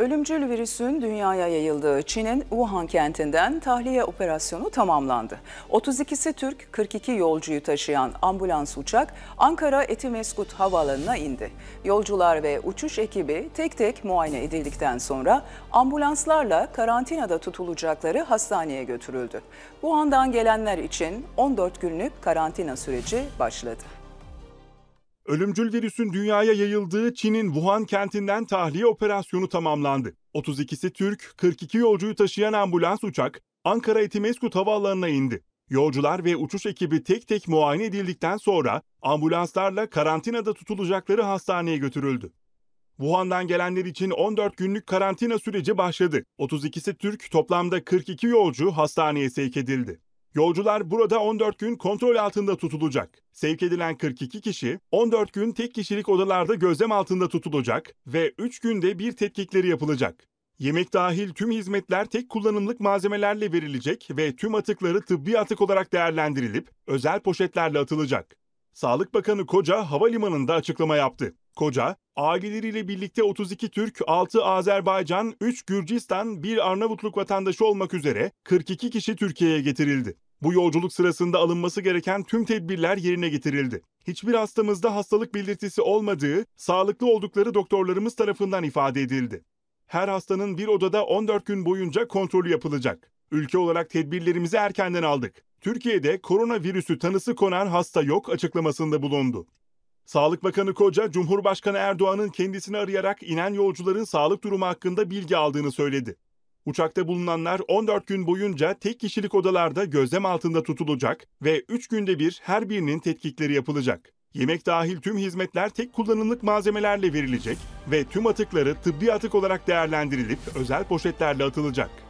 Ölümcül virüsün dünyaya yayıldığı Çin'in Wuhan kentinden tahliye operasyonu tamamlandı. 32'si Türk, 42 yolcuyu taşıyan ambulans uçak Ankara Etimeskut Havaalanı'na indi. Yolcular ve uçuş ekibi tek tek muayene edildikten sonra ambulanslarla karantinada tutulacakları hastaneye götürüldü. Wuhan'dan gelenler için 14 günlük karantina süreci başladı. Ölümcül virüsün dünyaya yayıldığı Çin'in Wuhan kentinden tahliye operasyonu tamamlandı. 32'si Türk, 42 yolcuyu taşıyan ambulans uçak Ankara Etimeskut havaalanına indi. Yolcular ve uçuş ekibi tek tek muayene edildikten sonra ambulanslarla karantinada tutulacakları hastaneye götürüldü. Wuhan'dan gelenler için 14 günlük karantina süreci başladı. 32'si Türk, toplamda 42 yolcu hastaneye sevk edildi. Yolcular burada 14 gün kontrol altında tutulacak. Sevk edilen 42 kişi 14 gün tek kişilik odalarda gözlem altında tutulacak ve 3 günde bir tetkikleri yapılacak. Yemek dahil tüm hizmetler tek kullanımlık malzemelerle verilecek ve tüm atıkları tıbbi atık olarak değerlendirilip özel poşetlerle atılacak. Sağlık Bakanı Koca havalimanında açıklama yaptı. Koca, aileleriyle birlikte 32 Türk, 6 Azerbaycan, 3 Gürcistan, 1 Arnavutluk vatandaşı olmak üzere 42 kişi Türkiye'ye getirildi. Bu yolculuk sırasında alınması gereken tüm tedbirler yerine getirildi. Hiçbir hastamızda hastalık belirtisi olmadığı, sağlıklı oldukları doktorlarımız tarafından ifade edildi. Her hastanın bir odada 14 gün boyunca kontrolü yapılacak. Ülke olarak tedbirlerimizi erkenden aldık. Türkiye'de koronavirüsü tanısı konan hasta yok açıklamasında bulundu. Sağlık Bakanı Koca, Cumhurbaşkanı Erdoğan'ın kendisini arayarak inen yolcuların sağlık durumu hakkında bilgi aldığını söyledi. Uçakta bulunanlar 14 gün boyunca tek kişilik odalarda gözlem altında tutulacak ve 3 günde bir her birinin tetkikleri yapılacak. Yemek dahil tüm hizmetler tek kullanımlık malzemelerle verilecek ve tüm atıkları tıbbi atık olarak değerlendirilip özel poşetlerle atılacak.